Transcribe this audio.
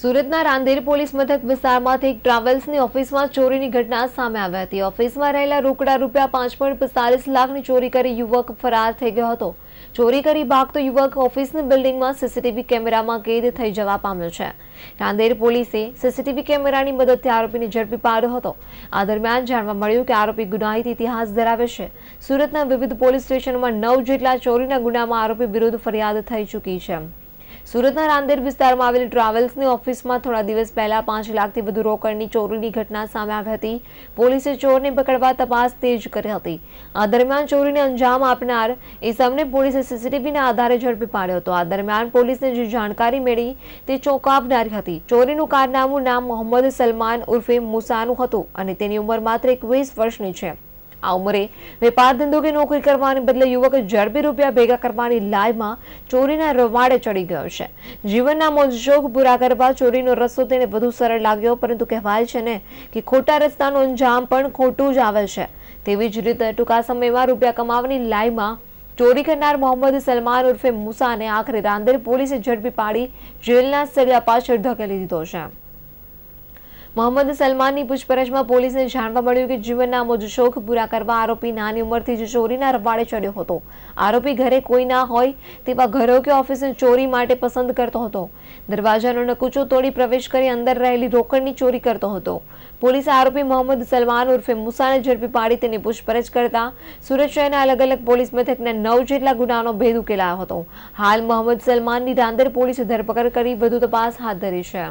સુરતના રાંદેર પોલીસ મથક વિસ્તારમાંથી એક ટ્રાવેલ્સની ઓફિસમાં ચોરીની ઘટના સામે આવી હતી ઓફિસમાં રહેલા રોકડા રૂપિયા પાંચ પોઈન્ટ પિસ્તાલીસ લાખની ચોરી કરી યુવક ફરાર થઈ ગયો હતો ચોરી કરી ભાગતો યુવક ઓફિસની બિલ્ડિંગમાં સીસીટીવી કેમેરામાં કેદ થઈ જવા પામ્યો છે રાંદેર પોલીસે સીસીટીવી કેમેરાની મદદથી આરોપીને ઝડપી પાડ્યો હતો આ દરમિયાન જાણવા મળ્યું કે આરોપી ગુનાહિત ઇતિહાસ ધરાવે છે સુરતના વિવિધ પોલીસ સ્ટેશનમાં નવ જેટલા ચોરીના ગુનામાં આરોપી વિરુદ્ધ ફરિયાદ થઈ ચૂકી છે સુરતના રાંદેર વિસ્તારમાં આવેલી ટ્રાવેલ્સની ઓફિસમાં થોડા દિવસ પહેલા પાંચ લાખથી વધુ રોકડની ચોરીની ઘટના સામે આવી હતી પોલીસે ચોરને પકડવા તપાસ તેજ કરી હતી આ દરમિયાન ચોરીને અંજામ આપનાર ઇસમને પોલીસે સીસીટીવીના આધારે ઝડપી પાડ્યો હતો આ દરમિયાન પોલીસને જે જાણકારી મેળવી તે ચોંકાવનારી હતી ચોરીનું કારનામું નામ મોહમ્મદ સલમાન ઉર્ફે મુસાનું હતું અને તેની ઉંમર માત્ર એકવીસ વર્ષની છે આ ઉંમરે વેપાર ધંધો કે નોકરી કરવાને બદલે યુવક ઝડપી રૂપિયા ભેગા કરવાની લાઈમાં ચોરીના રવાડે ચડી ગયો છે જીવનના મોજોગ પૂરા કરવા ચોરીનો રસ્તો તેને વધુ સરળ લાગ્યો પરંતુ કહેવાય છે ને કે ખોટા રસ્તાનો અંજામ પણ ખોટું જ આવે છે તેવી જ રીતે ટૂંકા સમયમાં રૂપિયા કમાવાની લાઈમાં ચોરી કરનાર મોહમ્મદ સલમાન ઉર્ફે મુસાને આખરે રાંદેર પોલીસે ઝડપી પાડી જેલના સળિયા પાછળ ધકેલી દીધો છે મોહમ્મદ સલમાનની પૂછપરછમાં પોલીસને જાણવા મળ્યું કે જીવનના મોજ શોખ પૂરા કરવા આરોપી નાની ઉંમરથી જ ચોરીના રવાડે ચડ્યો હતો આરોપી ઘરે કોઈ ના હોય તેવા ઘરો કે ઓફિસને ચોરી માટે પસંદ કરતો હતો દરવાજાનો નકુચો તોડી પ્રવેશ કરી અંદર રહેલી રોકડની ચોરી કરતો હતો પોલીસે આરોપી મોહમ્મદ સલમાન ઉર્ફે મુસાને ઝડપી પાડી તેની પૂછપરછ કરતા સુરત શહેરના અલગ અલગ પોલીસ મથકના નવ જેટલા ગુનાનો ભેદ ઉકેલાયો હતો હાલ મોહમ્મદ સલમાનની રાંદેર પોલીસે ધરપકડ કરી વધુ તપાસ હાથ ધરી છે